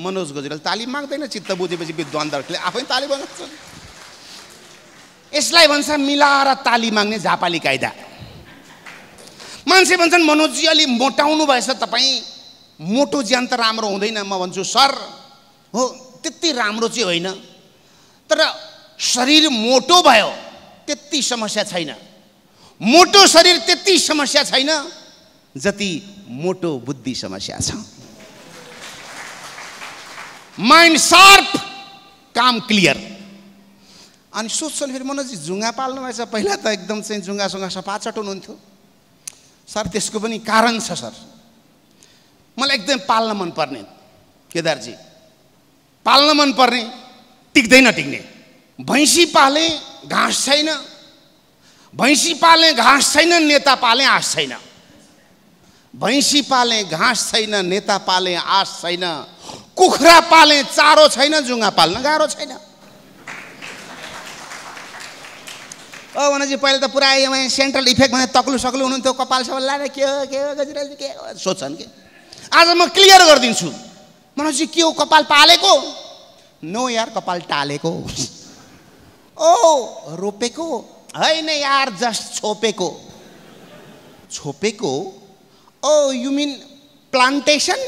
मनोज गोजीले तालिम माग्दैन चित्त बुझेपछि विद्वान दर्कले आफै तालिम माग्छ यसलाई भन्छ मिलाएर ताली माग्ने झापाली कायदा मान्छे भन्छन् मनोजी अलि मोटाउनु भएछ तपाईँ मोटो ज्यान त राम्रो हुँदैन म भन्छु सर हो त्यति राम्रो चाहिँ होइन तर शरीर मोटो भयो त्यति समस्या छैन मोटो शरीर त्यति समस्या छैन जति मोटो बुद्धि समस्या छ माइन्ड सार्प काम क्लियर अनि सोध्छन् फेरि मनोजी झुङ्गा पाल्नु भएछ पहिला त एकदम चाहिँ झुङ्गासुङ्गा सफा चटाउनुहुन्थ्यो सर त्यसको पनि कारण छ सर मलाई एकदम पाल्न मनपर्ने केदारजी पाल्न मनपर्ने टिक्दैन टिक्ने भैँसी पाले घाँस छैन भैँसी पाले घाँस छैन नेता पाले आँस छैन भैँसी पाले घाँस छैन नेता पाले आँस छैन कुखुरा पाले चारो छैन जुङ्गा पाल्न गाह्रो छैन ओ भनेपछि पहिला त पुरा सेन्ट्रल इफेक्ट भने तक्लु सक्लु हुनुहुन्थ्यो कपाल सबै लाएर के हो के हो गजिरहेको के हो सोध्छन् के आज म क्लियर गरिदिन्छु भनेपछि के हो कपाल पालेको नो यार कपाल टालेको ओ रोपेको होइन यार जस्ट छोपेको छोपेको ओ you mean plantation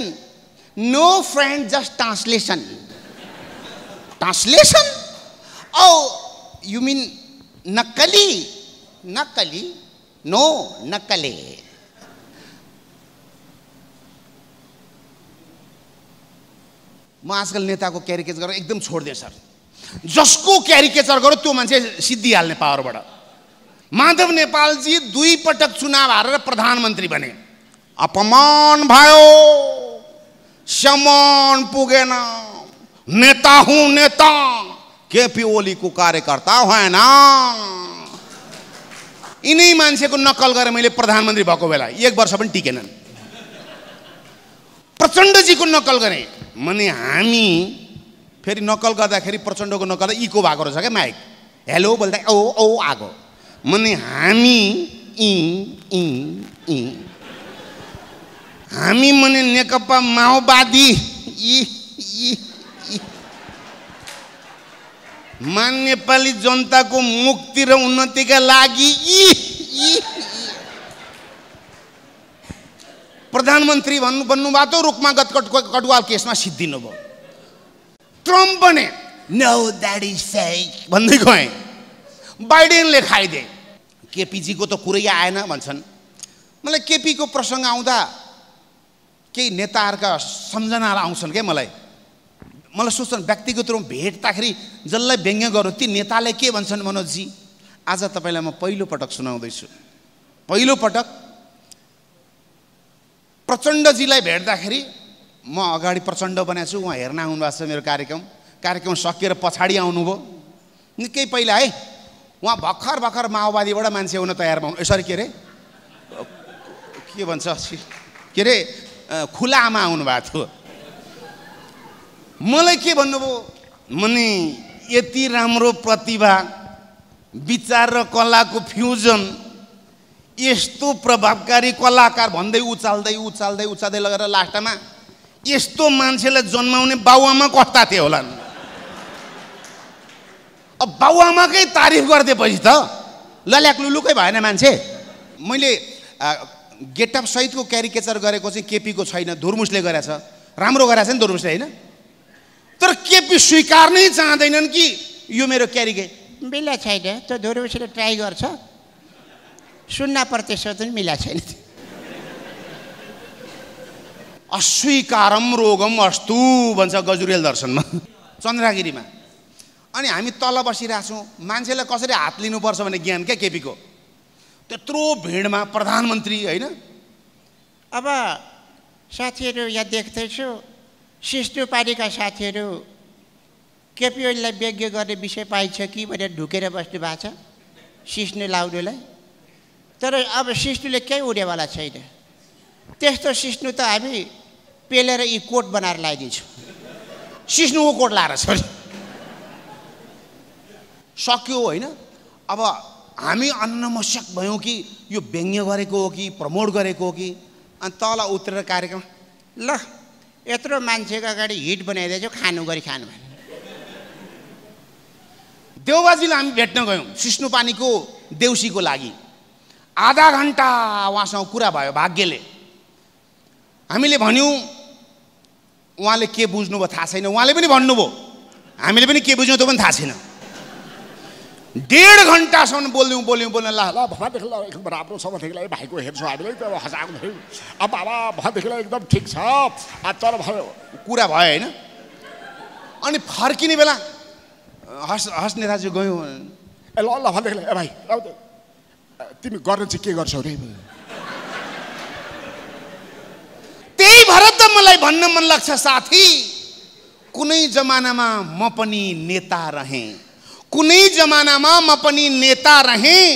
no friend just translation translation औ यु mean नक्कली नक्कली नो nakale. म आजकल नेताको क्यारिकेचर गरेर एकदम छोडिदिएँ सर जसको क्यारिकेचर गरौँ त्यो मान्छे सिद्धिहाल्ने पावरबाट माधव नेपालजी दुई पटक चुनाव हारेर प्रधानमन्त्री बने अपमान भयो शमन पुगेना नेता हूं नेता के पी को कार्यकर्ता होइन यिनै मान्छेको नक्कल गरेर मैले प्रधानमन्त्री भएको बेला एक वर्ष पनि टिकेनन् प्रचण्डजीको नक्कल गरेँ भने हामी फेरि नक्कल गर्दाखेरि प्रचण्डको नक्कल इको भएको रहेछ क्या माइक हेलो बोल्दा ओ ओ आगो मैंने हामी ई ई ई हामी मने नेकपा माओवादी मान नेपाली जनताको मुक्ति र उन्नतिका लागि प्रधानमन्त्री भन्नु भन्नुभएको रुखमा गत कट कटुवाल केसमा सिद्धिनु भयो ट्रम्प भने नो द्याट इज भन्दै गएँ बाइडेनले खाइदिए केपिजीको त कुरै आएन भन्छन् मलाई केपीको प्रसङ्ग आउँदा केही नेताहरूका सम्झनाहरू आउँछन् क्या मलाई मलाई सोच्छन् व्यक्तिगत रूपमा भेट्दाखेरि जसलाई व्यङ्ग्य गर्नु ती नेताले के भन्छन् मनोजी आज तपाईँलाई म पहिलोपटक सुनाउँदैछु पहिलोपटक प्रचण्डजीलाई भेट्दाखेरि म अगाडि प्रचण्ड बनाएको छु उहाँ हेर्न आउनुभएको छ मेरो कार्यक्रम कार्यक्रम सकिएर पछाडि आउनुभयो निकै पहिला है उहाँ भर्खर भर्खर माओवादीबाट मान्छे हुन तयार भयो यसरी के अरे के भन्छ के अरे खुलामा आमा आउनुभएको थियो मलाई के भन्नुभयो मनी यति राम्रो प्रतिभा विचार र कलाको फ्युजन यस्तो प्रभावकारी कलाकार भन्दै उचाल्दै उचाल्दै उचाल्दै लगेर लास्टमा यस्तो मान्छेलाई जन्माउने बाबुआमा कस्ता थिए होला अब बाबुआमाकै तारिफ गरिदिएपछि त लल्याक लुलुकै भएन मान्छे मैले गेटअप सहितको क्यारिकेचर गरेको चाहिँ केपीको छैन धुर्मुसले गरेछ राम्रो गरेछ नि धुर्मुसले होइन तर केपी स्वीकार नै चाहँदैनन् कि यो मेरो क्यारिके मिला छैन त्यो धुर्मुसले ट्राई गर्छ सुन्न प्रतिशत पनि मिला छैन अस्वीकारम रोगम अस्तु भन्छ गजुरेल दर्शनमा चन्द्रागिरीमा अनि हामी तल बसिरहेछौँ मान्छेलाई कसरी हात लिनुपर्छ भन्ने ज्ञान क्या केपीको त्यत्रो भिडमा प्रधानमन्त्री होइन अब साथीहरू यहाँ देख्दैछु सिस्टु पारीका साथीहरू केपी ओलीलाई व्यज्ञ गर्ने विषय पाइन्छ कि भनेर ढुकेर बस्नु भएको छ सिस्नु लाउनुलाई तर अब सिस्नुले केही उडेवाला छैन त्यस्तो सिस्नु त हामी पेलेर यी कोट बनाएर लगाइदिन्छौँ सिस्नुको कोट लाएर छ सक्यो होइन अब हामी अन्नमस्यक भयौँ कि यो व्यङ्ग्य गरेको हो कि प्रमोट गरेको हो कि अनि तल उत्रेर कार्यक्रम ल यत्रो मान्छेको अगाडि हिट बनाइदिएछ खानु गरी खानु भने देउबाजीलाई हामी भेट्न गयौँ पानीको देउसीको लागि आधा घन्टा उहाँसँग कुरा भयो भाग्यले हामीले भन्यौँ उहाँले के बुझ्नुभयो थाहा छैन उहाँले पनि भन्नुभयो हामीले पनि के बुझ्यौँ त्यो पनि थाहा छैन डेढ घन्टासम्म बोल्यौँ बोल्यौँ बोल्यौँ ला ल भनदेखि एकदम राम्रो छ भनेदेखिलाई भाइको हेर्छु हामीले त हँसाएको थियौँ अब बाबा ल एकदम ठिक छ तर भयो कुरा भयो होइन अनि फर्किने बेला हस् हस् नेताजी गयौँ ए ल ल ल ए भाइ तिमी गर्नु चाहिँ के गर्छौ रे त्यही भएर त मलाई भन्न मन लाग्छ साथी कुनै जमानामा म पनि नेता रहेँ कुनै जमानामा म पनि नेता रहेँ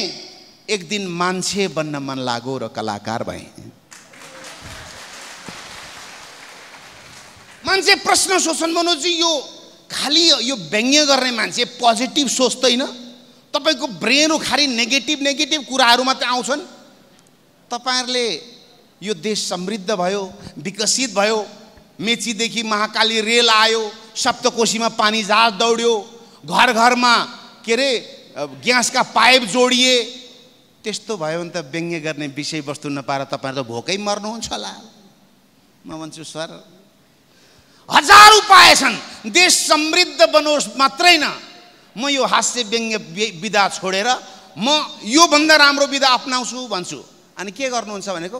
एक दिन मान्छे बन्न मन लाग्यो र कलाकार भएँ मान्छे प्रश्न सोच्छन् मनोजी यो खालि यो व्यङ्ग्य गर्ने मान्छे पोजिटिभ सोच्दैन तपाईँको ब्रेन खालि नेगेटिभ नेगेटिभ कुराहरू मात्रै आउँछन् तपाईँहरूले यो देश समृद्ध भयो विकसित भयो मेचीदेखि महाकाली रेल आयो सप्तकोशीमा पानी जहाज दौड्यो घर घरमा के अरे ग्यासका पाइप जोडिए त्यस्तो भयो भने त व्यङ्ग्य गर्ने विषयवस्तु नपाएर तपाईँहरू त भोकै मर्नुहुन्छ होला म भन्छु सर हजार उपाय छन् देश समृद्ध बनोस् मात्रै न म यो हास्य व्यङ्ग्य विधा छोडेर म योभन्दा राम्रो विधा अप्नाउँछु भन्छु अनि के गर्नुहुन्छ भनेको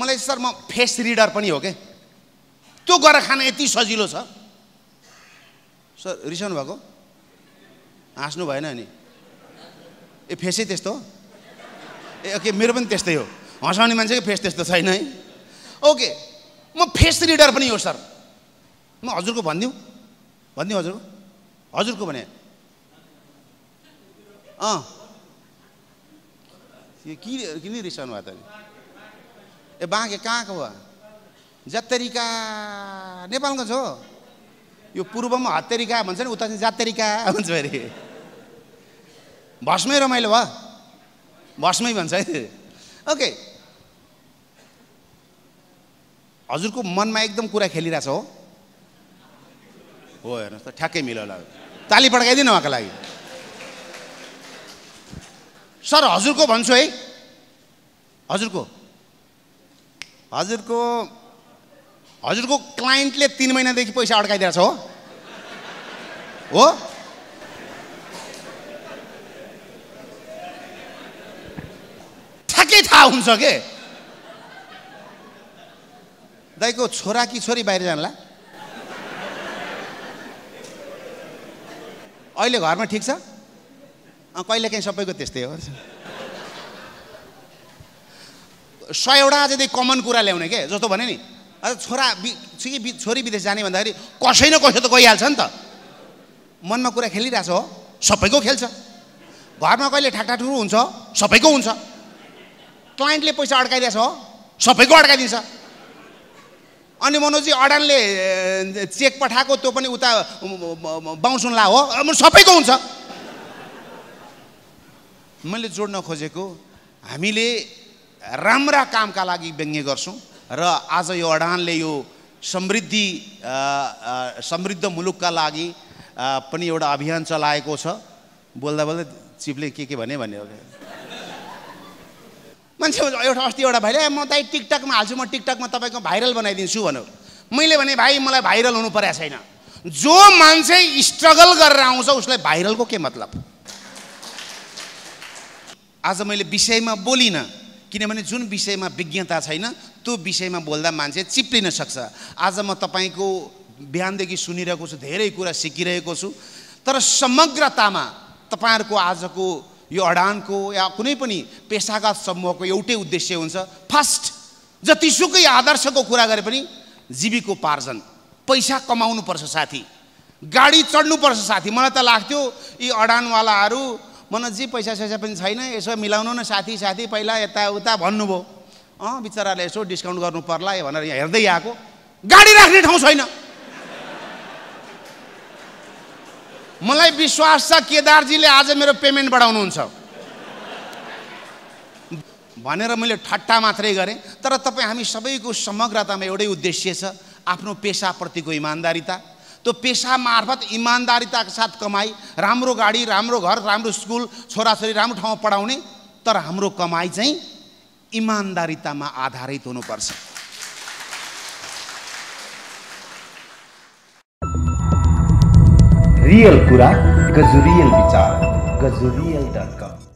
मलाई सर म फेस रिडर पनि हो क्या त्यो गरेर खान यति सजिलो छ सर रिसाउनु भएको हाँस्नु भएन नि ए फेसै त्यस्तो ए ओके मेरो पनि त्यस्तै हो हँसाउने मान्छेको फेस त्यस्तो छैन है ओके म फेस रिडर पनि हो सर म हजुरको भनिदिउँ भनिदिउँ हजुर हजुरको भने अँ यो कि किन रिसाउनु भएको त ए बाँके कहाँको भयो जातरिका नेपालको छ यो पूर्वमा हत्तरिका भन्छ नि उता चाहिँ जातरिका भन्छ अरे भस्मै रमाइलो भयो भस्मै भन्छ है ओके हजुरको मनमा एकदम कुरा खेलिरहेछ हो हो हेर्नुहोस् त ठ्याक्कै मिल्यो होला ताली पड्काइदिनु उहाँको लागि सर हजुरको भन्छु है हजुरको हजुरको हजुरको क्लाइन्टले तिन महिनादेखि पैसा अड्काइदिरहेछ हो हो हुन्छ के दाइको छोरा कि छोरी बाहिर जानला अहिले घरमा ठिक छ कहिलेकाहीँ सबैको त्यस्तै हो सयवटा जति कमन कुरा ल्याउने के जस्तो भने नि अझ छोरा बि छोरी विदेश जाने भन्दाखेरि कसै न कसै त गइहाल्छ नि त मनमा कुरा खेलिरहेको छ हो सबैको खेल्छ घरमा कहिले ठाकठाकुर हुन्छ सबैको हुन्छ क्लाइन्टले पैसा अड्काइदिएछ हो सबैको अड्काइदिन्छ अनि मनोजी अडानले चेक पठाएको त्यो पनि उता हुनला हो सबैको हुन्छ मैले जोड्न खोजेको हामीले राम्रा कामका लागि व्यङ्ग्य गर्छौँ र आज यो अडानले यो समृद्धि समृद्ध मुलुकका लागि पनि एउटा अभियान चलाएको छ बोल्दा बोल्दै चिपले के के भने भन्यो मान्छे एउटा अस्ति एउटा भाइले म दाइ टिकटकमा हाल्छु म टिकटकमा तपाईँको भाइरल बनाइदिन्छु भनेर मैले भने भाइ मलाई भाइरल हुनु परेको छैन जो मान्छे स्ट्रगल गरेर आउँछ उसलाई भाइरलको के मतलब आज मैले विषयमा बोलिनँ किनभने जुन विषयमा विज्ञता छैन त्यो विषयमा बोल्दा मान्छे चिप्लिन सक्छ आज म तपाईँको बिहानदेखि सुनिरहेको छु धेरै कुरा सिकिरहेको छु तर समग्रतामा तपाईँहरूको आजको यो अडानको या कुनै पनि पेसागत समूहको एउटै उद्देश्य हुन्छ फर्स्ट जतिसुकै आदर्शको कुरा गरे पनि जीविकोपार्जन पैसा कमाउनुपर्छ साथी गाडी चढ्नुपर्छ साथी मलाई त लाग्थ्यो यी अडानवालाहरू मलाई जे पैसा सैसा पनि छैन यसो मिलाउनु न साथी साथी पहिला यताउता भन्नुभयो अँ बिचराले यसो डिस्काउन्ट गर्नु पर्ला भनेर हेर्दै आएको गाडी राख्ने ठाउँ छैन मलाई विश्वास छ केदारजीले आज मेरो पेमेन्ट बढाउनुहुन्छ भनेर मैले ठट्टा मात्रै गरेँ तर तपाईँ हामी सबैको समग्रतामा एउटै उद्देश्य छ आफ्नो पेसाप्रतिको इमान्दारिता त्यो पेसा मार्फत इमान्दारिताको साथ कमाई राम्रो गाडी राम्रो घर राम्रो स्कुल छोराछोरी राम्रो ठाउँमा पढाउने तर हाम्रो कमाई चाहिँ इमान्दारितामा आधारित हुनुपर्छ रियल कुरा गजुरियल विचार गजुरियल डट कम